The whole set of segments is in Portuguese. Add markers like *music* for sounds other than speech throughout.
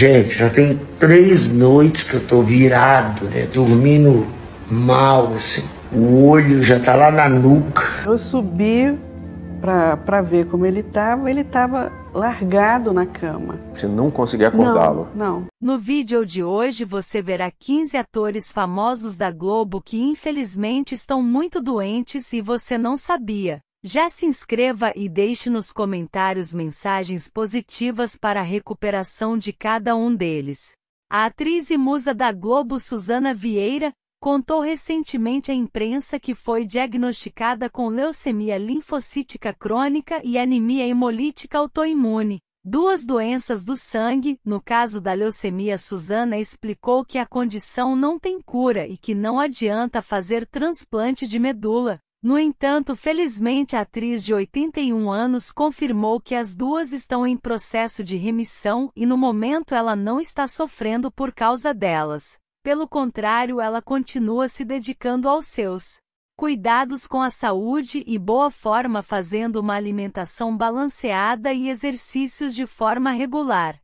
Gente, já tem três noites que eu tô virado, né? Dormindo mal, assim. O olho já tá lá na nuca. Eu subi para ver como ele estava, ele estava largado na cama. Você não conseguia acordá-lo? Não, não. No vídeo de hoje você verá 15 atores famosos da Globo que infelizmente estão muito doentes e você não sabia. Já se inscreva e deixe nos comentários mensagens positivas para a recuperação de cada um deles. A atriz e musa da Globo Suzana Vieira contou recentemente à imprensa que foi diagnosticada com leucemia linfocítica crônica e anemia hemolítica autoimune. Duas doenças do sangue, no caso da leucemia, Suzana explicou que a condição não tem cura e que não adianta fazer transplante de medula. No entanto, felizmente a atriz de 81 anos confirmou que as duas estão em processo de remissão e no momento ela não está sofrendo por causa delas. Pelo contrário, ela continua se dedicando aos seus cuidados com a saúde e boa forma fazendo uma alimentação balanceada e exercícios de forma regular.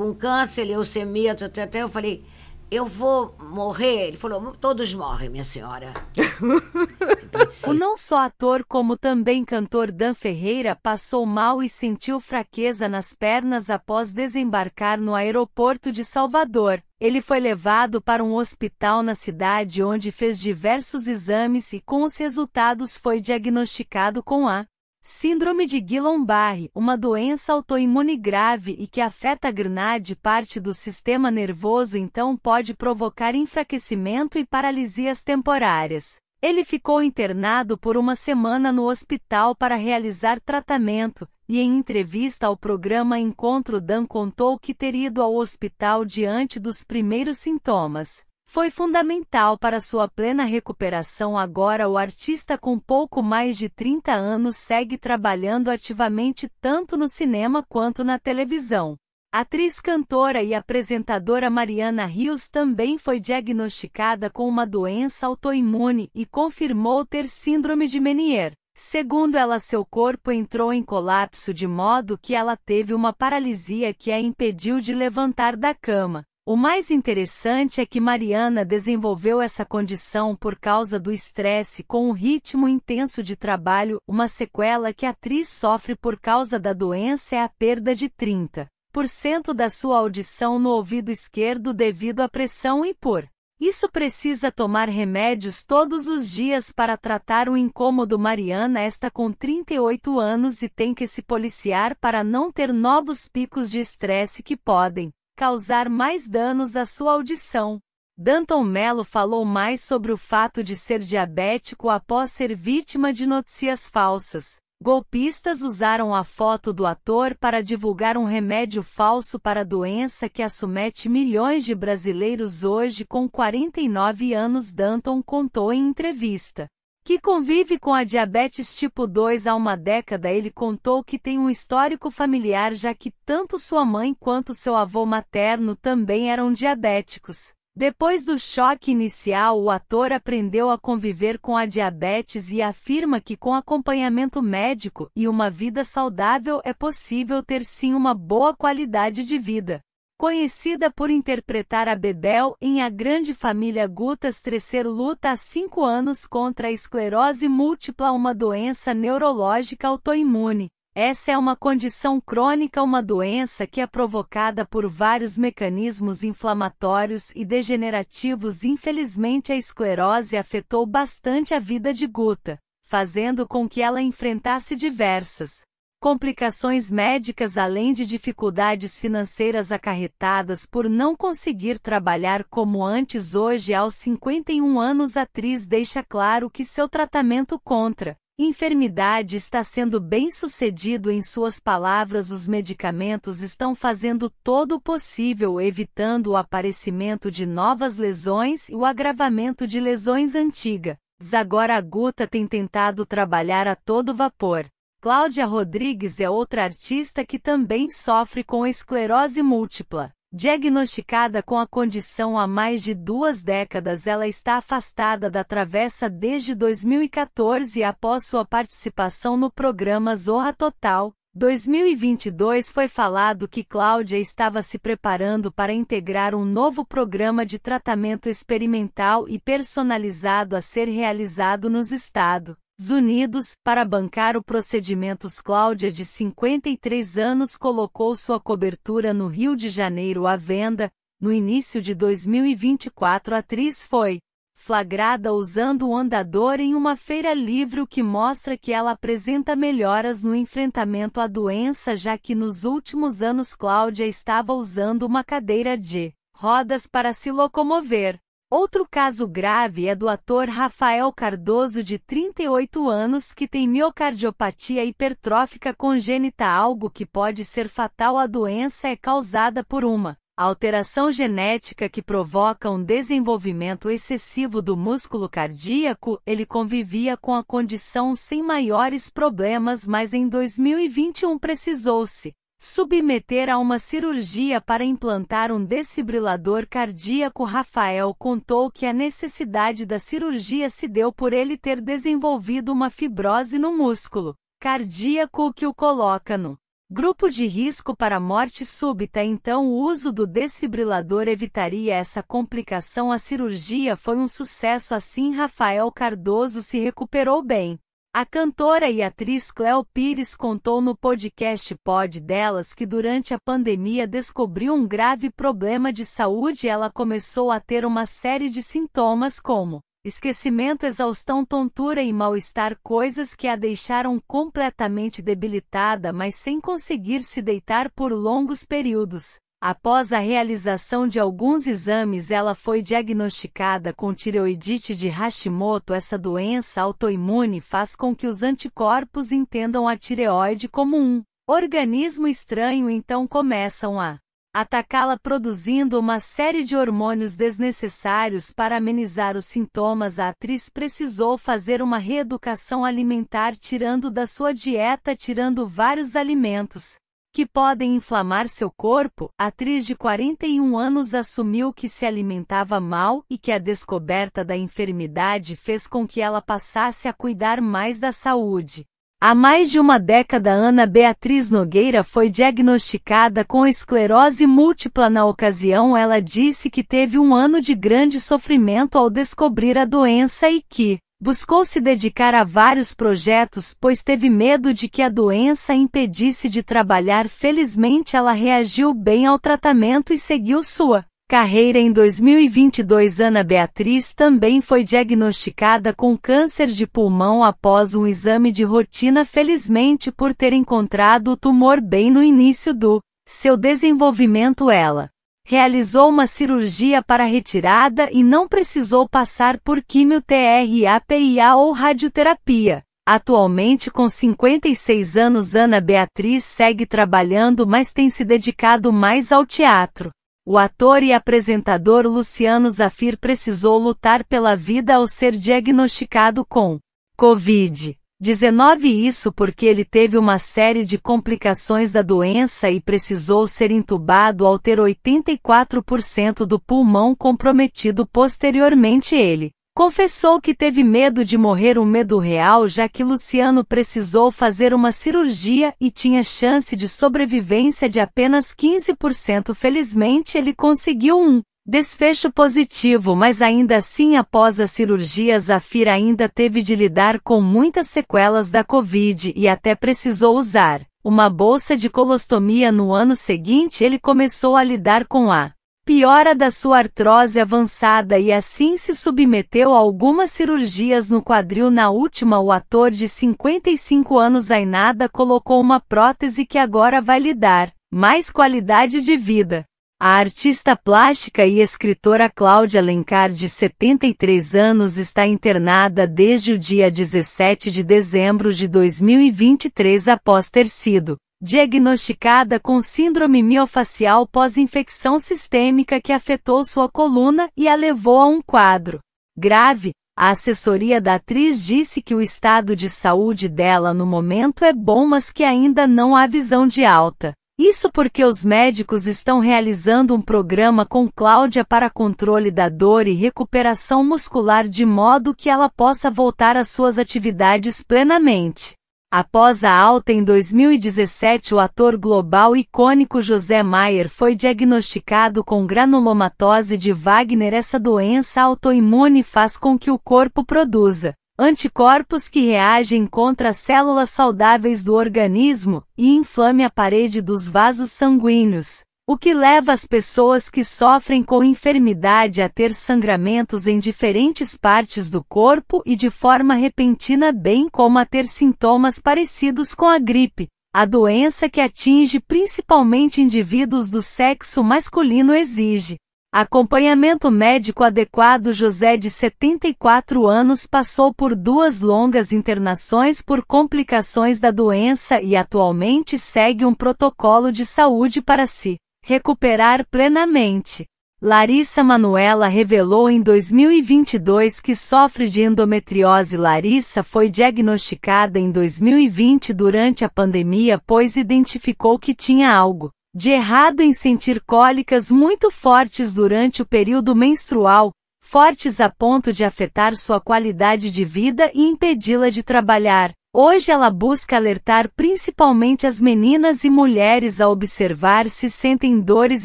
Um câncer, leucemia, até eu falei, eu vou morrer. Ele falou, todos morrem, minha senhora. *laughs* o não só ator como também cantor Dan Ferreira passou mal e sentiu fraqueza nas pernas após desembarcar no aeroporto de Salvador. Ele foi levado para um hospital na cidade onde fez diversos exames e com os resultados foi diagnosticado com a Síndrome de Guillain-Barré, uma doença autoimune grave e que afeta a grenade parte do sistema nervoso então pode provocar enfraquecimento e paralisias temporárias. Ele ficou internado por uma semana no hospital para realizar tratamento, e em entrevista ao programa Encontro Dan contou que ter ido ao hospital diante dos primeiros sintomas. Foi fundamental para sua plena recuperação. Agora, o artista com pouco mais de 30 anos segue trabalhando ativamente tanto no cinema quanto na televisão. A atriz, cantora e apresentadora Mariana Rios também foi diagnosticada com uma doença autoimune e confirmou ter síndrome de Menier. Segundo ela, seu corpo entrou em colapso de modo que ela teve uma paralisia que a impediu de levantar da cama. O mais interessante é que Mariana desenvolveu essa condição por causa do estresse com um ritmo intenso de trabalho, uma sequela que a atriz sofre por causa da doença é a perda de 30% da sua audição no ouvido esquerdo devido à pressão e por isso precisa tomar remédios todos os dias para tratar o incômodo. Mariana está com 38 anos e tem que se policiar para não ter novos picos de estresse que podem causar mais danos à sua audição. Danton Mello falou mais sobre o fato de ser diabético após ser vítima de notícias falsas. Golpistas usaram a foto do ator para divulgar um remédio falso para a doença que assomete milhões de brasileiros hoje com 49 anos. Danton contou em entrevista que convive com a diabetes tipo 2 há uma década, ele contou que tem um histórico familiar já que tanto sua mãe quanto seu avô materno também eram diabéticos. Depois do choque inicial, o ator aprendeu a conviver com a diabetes e afirma que com acompanhamento médico e uma vida saudável é possível ter sim uma boa qualidade de vida conhecida por interpretar a Bebel em A Grande Família Gutas III luta há cinco anos contra a esclerose múltipla, uma doença neurológica autoimune. Essa é uma condição crônica, uma doença que é provocada por vários mecanismos inflamatórios e degenerativos. Infelizmente, a esclerose afetou bastante a vida de Guta, fazendo com que ela enfrentasse diversas complicações médicas além de dificuldades financeiras acarretadas por não conseguir trabalhar como antes hoje aos 51 anos a atriz deixa claro que seu tratamento contra enfermidade está sendo bem sucedido em suas palavras os medicamentos estão fazendo todo o possível evitando o aparecimento de novas lesões e o agravamento de lesões antigas. Agora a Guta tem tentado trabalhar a todo vapor Cláudia Rodrigues é outra artista que também sofre com esclerose múltipla. Diagnosticada com a condição há mais de duas décadas, ela está afastada da travessa desde 2014 após sua participação no programa Zorra Total. 2022 foi falado que Cláudia estava se preparando para integrar um novo programa de tratamento experimental e personalizado a ser realizado nos estados. Unidos, para bancar o procedimentos Cláudia de 53 anos colocou sua cobertura no Rio de Janeiro à venda, no início de 2024 a atriz foi flagrada usando um andador em uma feira livre o que mostra que ela apresenta melhoras no enfrentamento à doença já que nos últimos anos Cláudia estava usando uma cadeira de rodas para se locomover. Outro caso grave é do ator Rafael Cardoso, de 38 anos, que tem miocardiopatia hipertrófica congênita, algo que pode ser fatal. A doença é causada por uma alteração genética que provoca um desenvolvimento excessivo do músculo cardíaco. Ele convivia com a condição sem maiores problemas, mas em 2021 precisou-se submeter a uma cirurgia para implantar um desfibrilador cardíaco. Rafael contou que a necessidade da cirurgia se deu por ele ter desenvolvido uma fibrose no músculo cardíaco, o que o coloca no grupo de risco para morte súbita. Então, o uso do desfibrilador evitaria essa complicação. A cirurgia foi um sucesso, assim, Rafael Cardoso se recuperou bem. A cantora e atriz Cleo Pires contou no podcast Pod delas que durante a pandemia descobriu um grave problema de saúde e ela começou a ter uma série de sintomas como esquecimento, exaustão, tontura e mal-estar, coisas que a deixaram completamente debilitada, mas sem conseguir se deitar por longos períodos. Após a realização de alguns exames, ela foi diagnosticada com tireoidite de Hashimoto. Essa doença autoimune faz com que os anticorpos entendam a tireoide como um organismo estranho, então começam a atacá-la produzindo uma série de hormônios desnecessários para amenizar os sintomas. A atriz precisou fazer uma reeducação alimentar tirando da sua dieta tirando vários alimentos que podem inflamar seu corpo, a atriz de 41 anos assumiu que se alimentava mal e que a descoberta da enfermidade fez com que ela passasse a cuidar mais da saúde. Há mais de uma década, Ana Beatriz Nogueira foi diagnosticada com esclerose múltipla. Na ocasião, ela disse que teve um ano de grande sofrimento ao descobrir a doença e que Buscou se dedicar a vários projetos pois teve medo de que a doença a impedisse de trabalhar. Felizmente ela reagiu bem ao tratamento e seguiu sua carreira em 2022 Ana Beatriz também foi diagnosticada com câncer de pulmão após um exame de rotina felizmente por ter encontrado o tumor bem no início do seu desenvolvimento ela realizou uma cirurgia para retirada e não precisou passar por quimioterapia ou radioterapia. Atualmente com 56 anos Ana Beatriz segue trabalhando mas tem se dedicado mais ao teatro. O ator e apresentador Luciano Zafir precisou lutar pela vida ao ser diagnosticado com Covid. 19 Isso porque ele teve uma série de complicações da doença e precisou ser intubado ao ter 84% do pulmão comprometido posteriormente ele. Confessou que teve medo de morrer um medo real já que Luciano precisou fazer uma cirurgia e tinha chance de sobrevivência de apenas 15% felizmente ele conseguiu um. Desfecho positivo, mas ainda assim, após a cirurgia, Zafir ainda teve de lidar com muitas sequelas da Covid e até precisou usar uma bolsa de colostomia no ano seguinte. Ele começou a lidar com a piora da sua artrose avançada e assim se submeteu a algumas cirurgias no quadril. Na última, o ator de 55 anos Ainada colocou uma prótese que agora vai lhe dar mais qualidade de vida. A artista plástica e escritora Cláudia Alencar, de 73 anos, está internada desde o dia 17 de dezembro de 2023 após ter sido diagnosticada com síndrome miofacial pós-infecção sistêmica que afetou sua coluna e a levou a um quadro grave. A assessoria da atriz disse que o estado de saúde dela no momento é bom, mas que ainda não há visão de alta. Isso porque os médicos estão realizando um programa com Cláudia para controle da dor e recuperação muscular de modo que ela possa voltar às suas atividades plenamente. Após a alta em 2017, o ator global icônico José Maier foi diagnosticado com granulomatose de Wagner. Essa doença autoimune faz com que o corpo produza anticorpos que reagem contra as células saudáveis do organismo e inflame a parede dos vasos sanguíneos, o que leva as pessoas que sofrem com enfermidade a ter sangramentos em diferentes partes do corpo e de forma repentina, bem como a ter sintomas parecidos com a gripe. A doença que atinge principalmente indivíduos do sexo masculino exige Acompanhamento médico adequado José de 74 anos passou por duas longas internações por complicações da doença e atualmente segue um protocolo de saúde para se recuperar plenamente. Larissa Manuela revelou em 2022 que sofre de endometriose. Larissa foi diagnosticada em 2020 durante a pandemia pois identificou que tinha algo de errado em sentir cólicas muito fortes durante o período menstrual, fortes a ponto de afetar sua qualidade de vida e impedi-la de trabalhar. Hoje ela busca alertar principalmente as meninas e mulheres a observar se sentem dores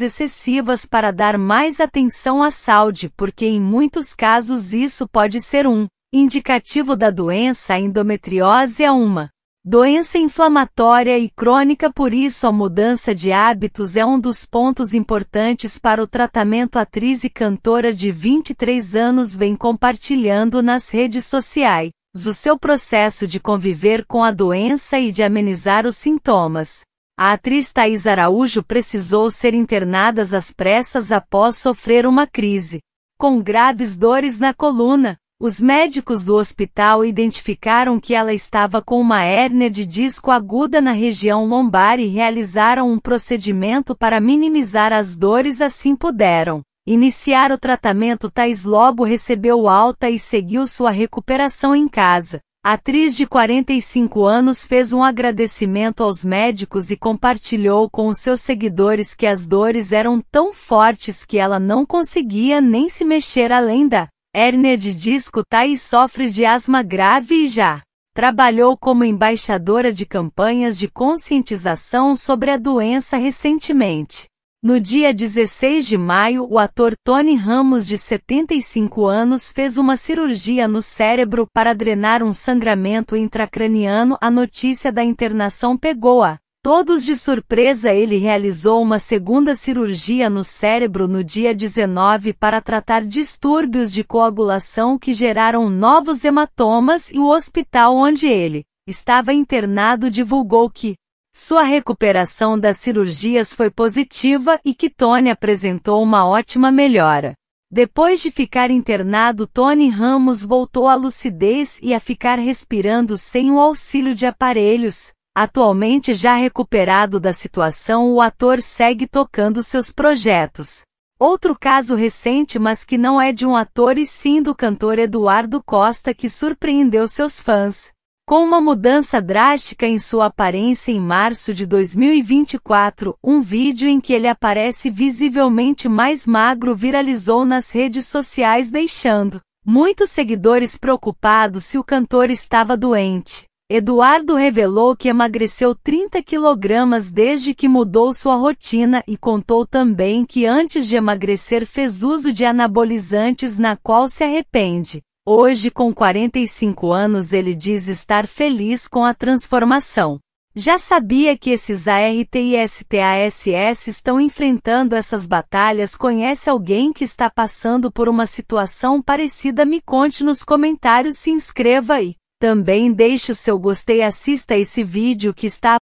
excessivas para dar mais atenção à saúde, porque em muitos casos isso pode ser um indicativo da doença. A endometriose é uma Doença inflamatória e crônica, por isso a mudança de hábitos é um dos pontos importantes para o tratamento. Atriz e cantora de 23 anos vem compartilhando nas redes sociais o seu processo de conviver com a doença e de amenizar os sintomas. A atriz Thais Araújo precisou ser internada às pressas após sofrer uma crise, com graves dores na coluna. Os médicos do hospital identificaram que ela estava com uma hérnia de disco aguda na região lombar e realizaram um procedimento para minimizar as dores assim puderam. Iniciar o tratamento Thais logo recebeu alta e seguiu sua recuperação em casa. A atriz de 45 anos fez um agradecimento aos médicos e compartilhou com os seus seguidores que as dores eram tão fortes que ela não conseguia nem se mexer além da hérnia de disco tá e sofre de asma grave e já trabalhou como embaixadora de campanhas de conscientização sobre a doença recentemente. No dia 16 de maio, o ator Tony Ramos, de 75 anos, fez uma cirurgia no cérebro para drenar um sangramento intracraniano. A notícia da internação pegou a todos de surpresa, ele realizou uma segunda cirurgia no cérebro no dia 19 para tratar distúrbios de coagulação que geraram novos hematomas e o hospital onde ele estava internado divulgou que sua recuperação das cirurgias foi positiva e que Tony apresentou uma ótima melhora. Depois de ficar internado, Tony Ramos voltou à lucidez e a ficar respirando sem o auxílio de aparelhos, Atualmente já recuperado da situação, o ator segue tocando seus projetos. Outro caso recente, mas que não é de um ator e sim do cantor Eduardo Costa, que surpreendeu seus fãs. Com uma mudança drástica em sua aparência em março de 2024, um vídeo em que ele aparece visivelmente mais magro viralizou nas redes sociais, deixando muitos seguidores preocupados se o cantor estava doente. Eduardo revelou que emagreceu 30 quilogramas desde que mudou sua rotina e contou também que antes de emagrecer fez uso de anabolizantes na qual se arrepende. Hoje, com 45 anos, ele diz estar feliz com a transformação. Já sabia que esses ART e STASS estão enfrentando essas batalhas? Conhece alguém que está passando por uma situação parecida? Me conte nos comentários, se inscreva aí. Também deixe o seu gostei assista esse vídeo que está